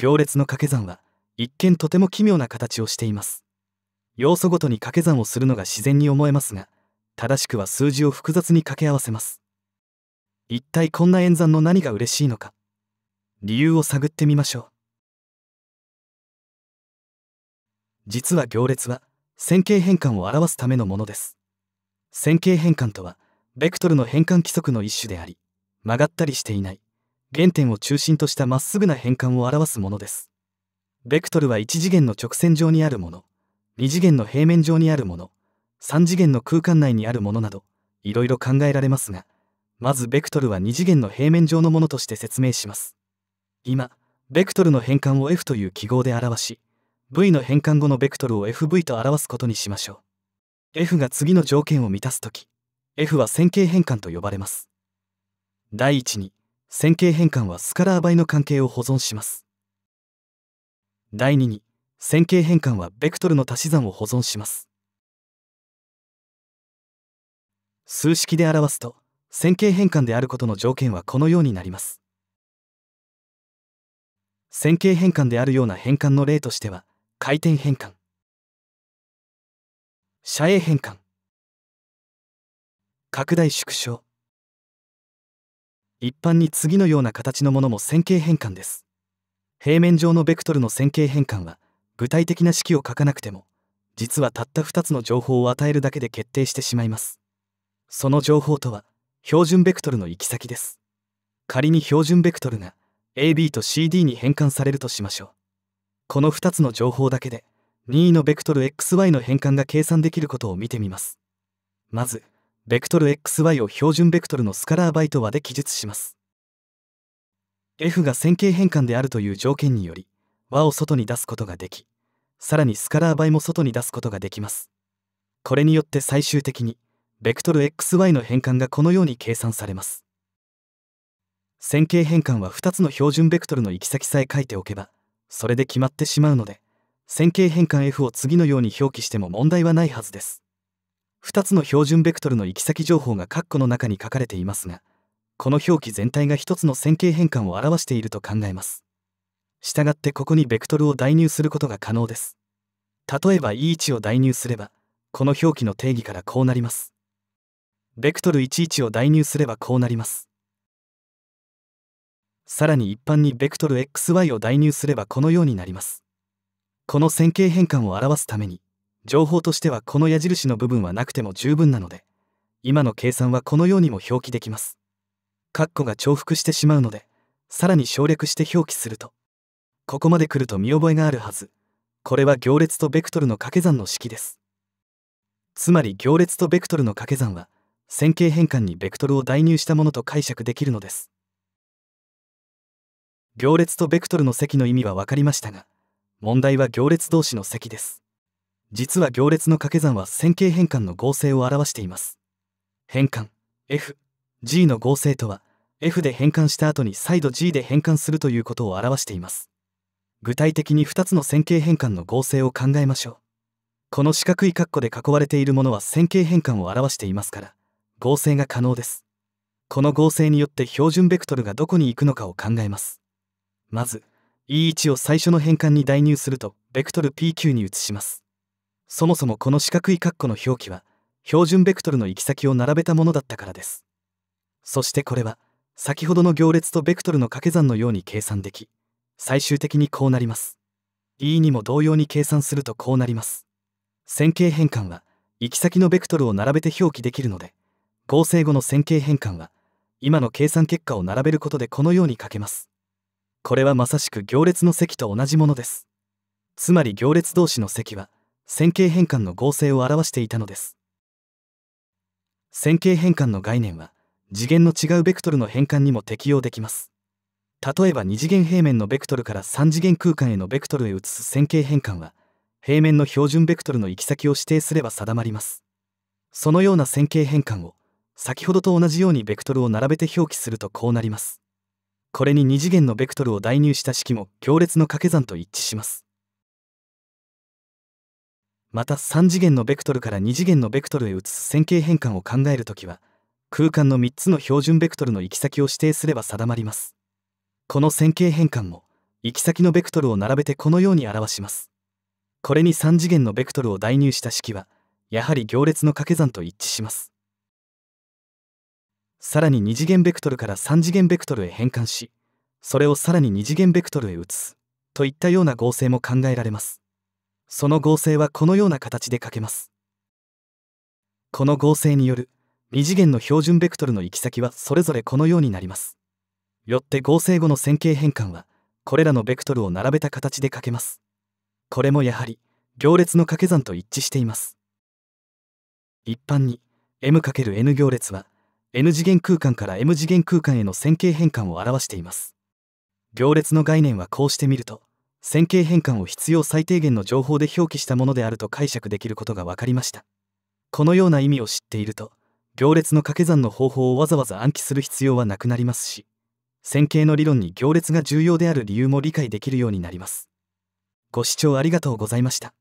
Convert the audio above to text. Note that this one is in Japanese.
行列の掛け算は一見とても奇妙な形をしています要素ごとに掛け算をするのが自然に思えますが正しくは数字を複雑に掛け合わせます一体こんな演算の何が嬉しいのか理由を探ってみましょう実は行列は線形変換を表すためのものです線形変換とはベクトルの変換規則の一種であり曲がったりしていない原点を中心としたまっすぐな変換を表すものです。ベクトルは1次元の直線上にあるもの、2次元の平面上にあるもの、3次元の空間内にあるものなど、いろいろ考えられますが、まずベクトルは2次元の平面上のものとして説明します。今、ベクトルの変換を F という記号で表し、V の変換後のベクトルを FV と表すことにしましょう。F が次の条件を満たすとき、F は線形変換と呼ばれます。第一に、線形変換はスカラー倍の関係を保存します第2に線形変換はベクトルの足し算を保存します数式で表すと線形変換であることの条件はこのようになります線形変換であるような変換の例としては回転変換斜影変換拡大縮小一般に次のような形のものも線形変換です平面上のベクトルの線形変換は具体的な式を書かなくても実はたった2つの情報を与えるだけで決定してしまいますその情報とは標準ベクトルの行き先です仮に標準ベクトルが AB と CD に変換されるとしましょうこの2つの情報だけで任意のベクトル XY の変換が計算できることを見てみますまずベクトル XY を標準ベクトルのスカラーバイト和で記述します。F が線形変換であるという条件により和を外に出すことができさらにスカラー倍も外に出すことができますこれによって最終的にベクトル xy の変換がこのように計算されます線形変換は2つの標準ベクトルの行き先さえ書いておけばそれで決まってしまうので線形変換 f を次のように表記しても問題はないはずです2つの標準ベクトルの行き先情報が括弧の中に書かれていますがこの表記全体が1つの線形変換を表していると考えますしたがってここにベクトルを代入することが可能です例えば E1 を代入すればこの表記の定義からこうなりますベクトル11を代入すればこうなりますさらに一般にベクトル xy を代入すればこのようになりますこの線形変換を表すために情報としてはこの矢印の部分はなくても十分なので今の計算はこのようにも表記できますカッコが重複してしまうのでさらに省略して表記するとここまで来ると見覚えがあるはずこれは行列とベクトルの掛け算の式ですつまり行列とベクトルの掛け算は線形変換にベクトルを代入したものと解釈できるのです行列とベクトルの積の意味は分かりましたが問題は行列同士の積です実は行列の掛け算は線形変換の合成を表しています変換 f g の合成とは f で変換した後に再度 g で変換するということを表しています具体的に2つの線形変換の合成を考えましょうこの四角い括弧で囲われているものは線形変換を表していますから合成が可能ですこの合成によって標準ベクトルがどこに行くのかを考えますまず E1 を最初の変換に代入するとベクトル PQ に移しますそもそもこの四角い括弧の表記は標準ベクトルの行き先を並べたものだったからですそしてこれは先ほどの行列とベクトルの掛け算のように計算でき最終的にこうなります E にも同様に計算するとこうなります線形変換は行き先のベクトルを並べて表記できるので合成後の線形変換は今の計算結果を並べることでこのように書けますこれはまさしく行列の積と同じものですつまり行列同士の積は線形変換の合成を表していたのです線形変換の概念は次元の違うベクトルの変換にも適用できます例えば2次元平面のベクトルから3次元空間へのベクトルへ移す線形変換は平面の標準ベクトルの行き先を指定すれば定まりますそのような線形変換を先ほどと同じようにベクトルを並べて表記するとこうなりますこれに2次元のベクトルを代入した式も強烈の掛け算と一致しますまた3次元のベクトルから2次元のベクトルへ移す線形変換を考えるときは空間の3つの標準ベクトルの行き先を指定すれば定まりますこの線形変換も行き先のベクトルを並べてこのように表しますこれに3次元のベクトルを代入した式はやはり行列の掛け算と一致しますさらに2次元ベクトルから3次元ベクトルへ変換しそれをさらに2次元ベクトルへ移すといったような合成も考えられますその合成はこのような形で書けます。この合成による2次元の標準ベクトルの行き先はそれぞれこのようになります。よって合成後の線形変換はこれらのベクトルを並べた形で書けます。これもやはり行列の掛け算と一致しています。一般に m×n 行列は n 次元空間から m 次元空間への線形変換を表しています。行列の概念はこうしてみると線形変換を必要最低限の情報で表記したものであると解釈できることが分かりましたこのような意味を知っていると行列の掛け算の方法をわざわざ暗記する必要はなくなりますし線形の理論に行列が重要である理由も理解できるようになりますご視聴ありがとうございました